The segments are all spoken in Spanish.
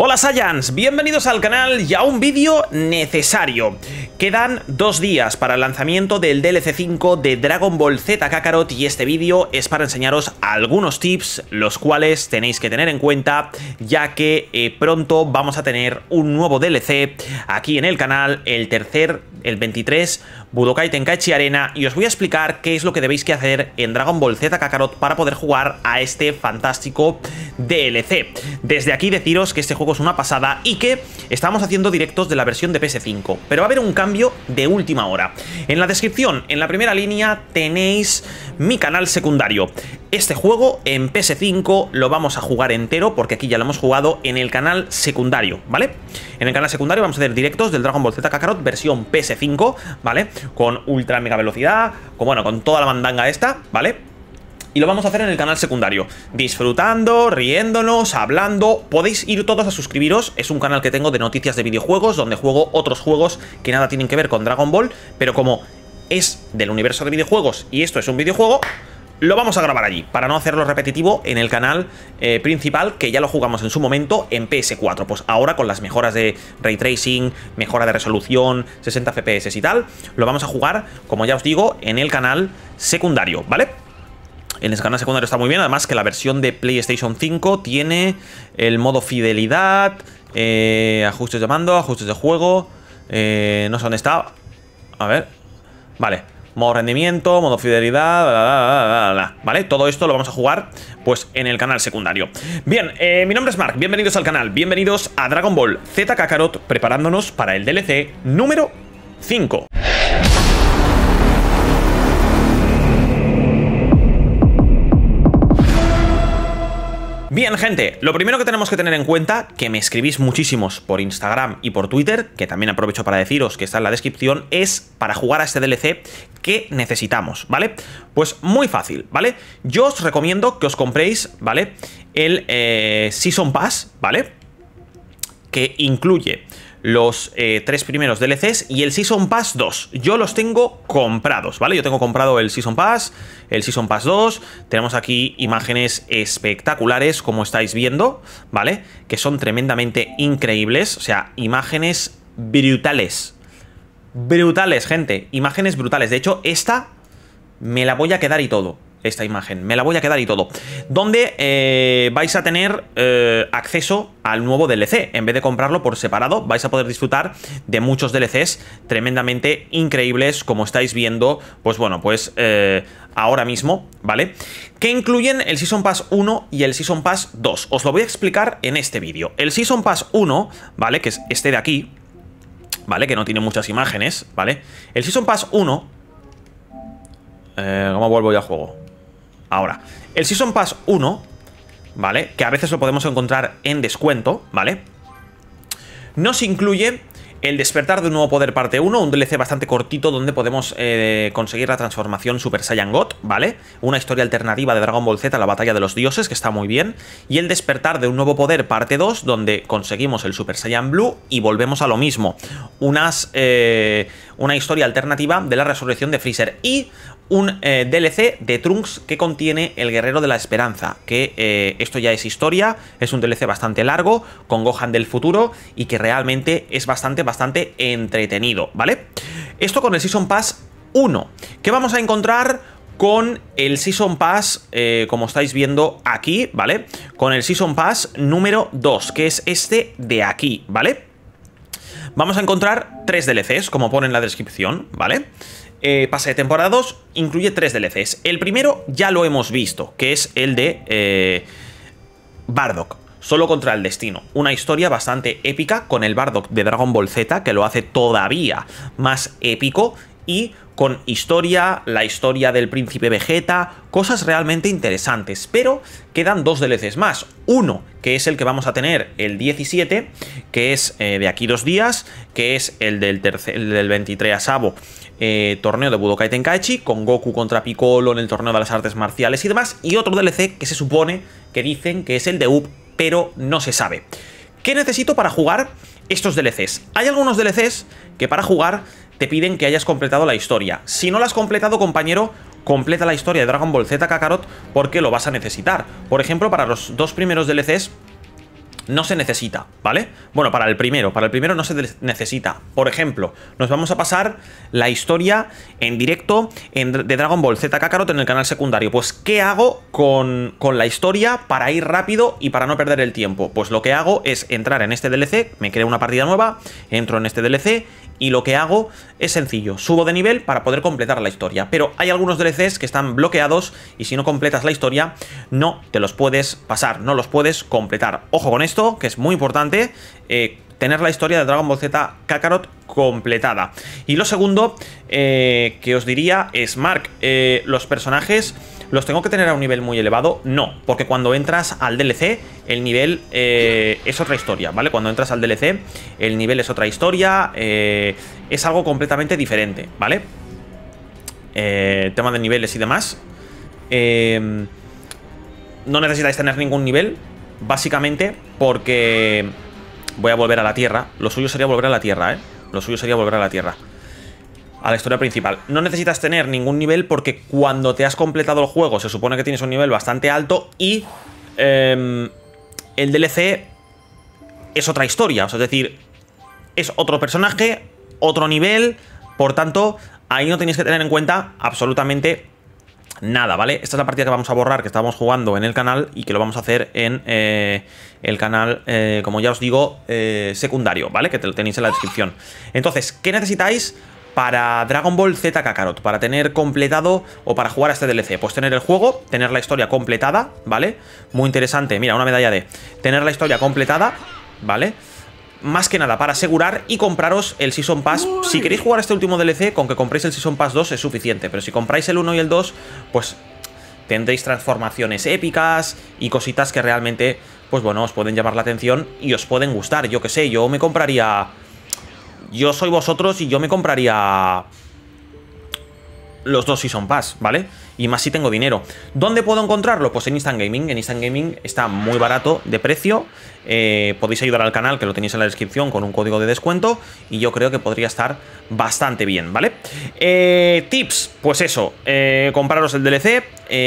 Hola Saiyans, bienvenidos al canal y a un vídeo necesario. Quedan dos días para el lanzamiento del DLC 5 de Dragon Ball Z Kakarot y este vídeo es para enseñaros algunos tips los cuales tenéis que tener en cuenta ya que eh, pronto vamos a tener un nuevo DLC aquí en el canal, el tercer, el 23 Budokai Tenkaichi Arena y os voy a explicar qué es lo que debéis que hacer en Dragon Ball Z Kakarot para poder jugar a este fantástico DLC. Desde aquí deciros que este juego es una pasada y que estamos haciendo directos de la versión de PS5, pero va a haber un cambio de última hora. En la descripción, en la primera línea, tenéis mi canal secundario. Este juego en PS5 lo vamos a jugar entero porque aquí ya lo hemos jugado en el canal secundario, ¿vale? En el canal secundario vamos a hacer directos del Dragon Ball Z Kakarot versión PS5, ¿vale? con ultra mega velocidad, con, bueno, con toda la mandanga esta, ¿vale? Y lo vamos a hacer en el canal secundario, disfrutando, riéndonos, hablando. Podéis ir todos a suscribiros, es un canal que tengo de noticias de videojuegos, donde juego otros juegos que nada tienen que ver con Dragon Ball, pero como es del universo de videojuegos y esto es un videojuego, lo vamos a grabar allí, para no hacerlo repetitivo en el canal eh, principal, que ya lo jugamos en su momento en PS4. Pues ahora con las mejoras de ray tracing, mejora de resolución, 60 FPS y tal, lo vamos a jugar, como ya os digo, en el canal secundario, ¿vale? En el canal secundario está muy bien, además que la versión de PlayStation 5 tiene el modo fidelidad, eh, ajustes de mando, ajustes de juego, eh, no sé dónde está, a ver, vale modo rendimiento, modo fidelidad, ¿vale? Todo esto lo vamos a jugar pues en el canal secundario. Bien, eh, mi nombre es Mark, bienvenidos al canal, bienvenidos a Dragon Ball Z Kakarot, preparándonos para el DLC número 5. Bien, gente, lo primero que tenemos que tener en cuenta, que me escribís muchísimos por Instagram y por Twitter, que también aprovecho para deciros que está en la descripción, es para jugar a este DLC que necesitamos, ¿vale? Pues muy fácil, ¿vale? Yo os recomiendo que os compréis, ¿vale? El eh, Season Pass, ¿vale? Que incluye los eh, tres primeros DLCs y el Season Pass 2. Yo los tengo comprados, ¿vale? Yo tengo comprado el Season Pass, el Season Pass 2. Tenemos aquí imágenes espectaculares, como estáis viendo, ¿vale? Que son tremendamente increíbles, o sea, imágenes brutales. Brutales, gente, imágenes brutales. De hecho, esta me la voy a quedar y todo esta imagen. Me la voy a quedar y todo. Donde eh, vais a tener eh, acceso al nuevo DLC. En vez de comprarlo por separado, vais a poder disfrutar de muchos DLCs tremendamente increíbles, como estáis viendo, pues bueno, pues eh, ahora mismo, ¿vale? Que incluyen el Season Pass 1 y el Season Pass 2. Os lo voy a explicar en este vídeo. El Season Pass 1, ¿vale? Que es este de aquí, ¿vale? Que no tiene muchas imágenes, ¿vale? El Season Pass 1... ¿Cómo vuelvo yo al juego? Ahora, el Season Pass 1, ¿vale? Que a veces lo podemos encontrar en descuento, ¿vale? Nos incluye el despertar de un nuevo poder parte 1, un DLC bastante cortito donde podemos eh, conseguir la transformación Super Saiyan God, ¿vale? Una historia alternativa de Dragon Ball Z, a la batalla de los dioses, que está muy bien. Y el despertar de un nuevo poder parte 2, donde conseguimos el Super Saiyan Blue y volvemos a lo mismo. Unas, eh, una historia alternativa de la resurrección de Freezer y un eh, DLC de Trunks que contiene el Guerrero de la Esperanza, que eh, esto ya es historia, es un DLC bastante largo, con Gohan del futuro y que realmente es bastante, bastante entretenido, ¿vale? Esto con el Season Pass 1, qué vamos a encontrar con el Season Pass, eh, como estáis viendo aquí, ¿vale? Con el Season Pass número 2, que es este de aquí, ¿vale? Vamos a encontrar tres DLCs, como pone en la descripción, ¿vale? Eh, pase de temporada 2 incluye tres DLCs. El primero ya lo hemos visto, que es el de eh, Bardock, solo contra el destino. Una historia bastante épica con el Bardock de Dragon Ball Z, que lo hace todavía más épico y con historia, la historia del príncipe Vegeta, cosas realmente interesantes. Pero quedan dos DLCs más. Uno, que es el que vamos a tener el 17, que es eh, de aquí dos días, que es el del, el del 23 eh, torneo de Budokai Tenkaichi, con Goku contra Piccolo en el torneo de las artes marciales y demás, y otro DLC que se supone que dicen que es el de UP, pero no se sabe. ¿Qué necesito para jugar estos DLCs? Hay algunos DLCs que para jugar te piden que hayas completado la historia. Si no la has completado, compañero, completa la historia de Dragon Ball Z Kakarot porque lo vas a necesitar. Por ejemplo, para los dos primeros DLCs no se necesita, ¿vale? Bueno, para el primero, para el primero no se necesita. Por ejemplo, nos vamos a pasar la historia en directo de Dragon Ball Z Kakarot en el canal secundario. Pues, ¿qué hago con, con la historia para ir rápido y para no perder el tiempo? Pues lo que hago es entrar en este DLC, me creo una partida nueva, entro en este DLC y lo que hago es sencillo, subo de nivel para poder completar la historia, pero hay algunos DLCs que están bloqueados y si no completas la historia no te los puedes pasar, no los puedes completar. Ojo con esto, que es muy importante, eh, tener la historia de Dragon Ball Z Kakarot completada. Y lo segundo eh, que os diría es, Mark, eh, los personajes ¿Los tengo que tener a un nivel muy elevado? No, porque cuando entras al DLC, el nivel eh, es otra historia, ¿vale? Cuando entras al DLC, el nivel es otra historia, eh, es algo completamente diferente, ¿vale? Eh, tema de niveles y demás. Eh, no necesitáis tener ningún nivel, básicamente porque voy a volver a la Tierra. Lo suyo sería volver a la Tierra, ¿eh? Lo suyo sería volver a la Tierra a la historia principal. No necesitas tener ningún nivel porque cuando te has completado el juego se supone que tienes un nivel bastante alto y eh, el DLC es otra historia. es decir, es otro personaje, otro nivel, por tanto, ahí no tenéis que tener en cuenta absolutamente nada, ¿vale? Esta es la partida que vamos a borrar, que estábamos jugando en el canal y que lo vamos a hacer en eh, el canal, eh, como ya os digo, eh, secundario, ¿vale? Que lo tenéis en la descripción. Entonces, ¿qué necesitáis? para Dragon Ball Z Kakarot, para tener completado o para jugar a este DLC. Pues tener el juego, tener la historia completada, ¿vale? Muy interesante, mira, una medalla de... Tener la historia completada, ¿vale? Más que nada para asegurar y compraros el Season Pass. Si queréis jugar este último DLC, con que compréis el Season Pass 2 es suficiente. Pero si compráis el 1 y el 2, pues tendréis transformaciones épicas y cositas que realmente, pues bueno, os pueden llamar la atención y os pueden gustar. Yo qué sé, yo me compraría yo soy vosotros y yo me compraría los dos Season Pass, ¿vale? y más si tengo dinero. ¿Dónde puedo encontrarlo? Pues en Instant Gaming. En Instant Gaming está muy barato de precio. Eh, podéis ayudar al canal, que lo tenéis en la descripción, con un código de descuento. Y yo creo que podría estar bastante bien, ¿vale? Eh, tips, pues eso, eh, compraros el DLC.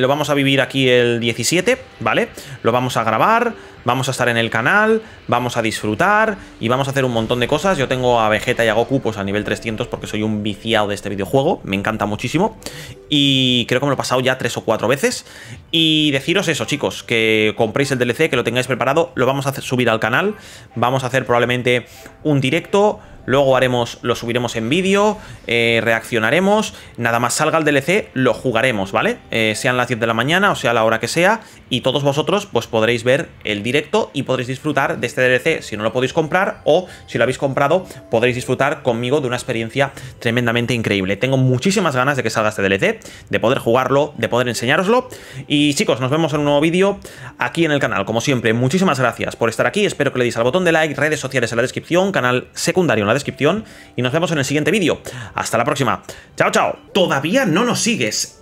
lo vamos a vivir aquí el 17, ¿vale? Lo vamos a grabar, vamos a estar en el canal, vamos a disfrutar y vamos a hacer un montón de cosas. Yo tengo a Vegeta y a Goku pues, a nivel 300 porque soy un viciado de este videojuego, me encanta muchísimo. Y creo que me lo pasado ya tres o cuatro veces. Y deciros eso, chicos, que compréis el DLC, que lo tengáis preparado, lo vamos a hacer, subir al canal. Vamos a hacer probablemente un directo Luego haremos, lo subiremos en vídeo, eh, reaccionaremos, nada más salga el DLC, lo jugaremos, ¿vale? Eh, sean las 10 de la mañana o sea la hora que sea, y todos vosotros pues podréis ver el directo y podréis disfrutar de este DLC si no lo podéis comprar o si lo habéis comprado podréis disfrutar conmigo de una experiencia tremendamente increíble. Tengo muchísimas ganas de que salga este DLC, de poder jugarlo, de poder enseñároslo. Y chicos, nos vemos en un nuevo vídeo aquí en el canal. Como siempre, muchísimas gracias por estar aquí, espero que le deis al botón de like, redes sociales en la descripción, canal secundario en la descripción y nos vemos en el siguiente vídeo. Hasta la próxima. Chao, chao. Todavía no nos sigues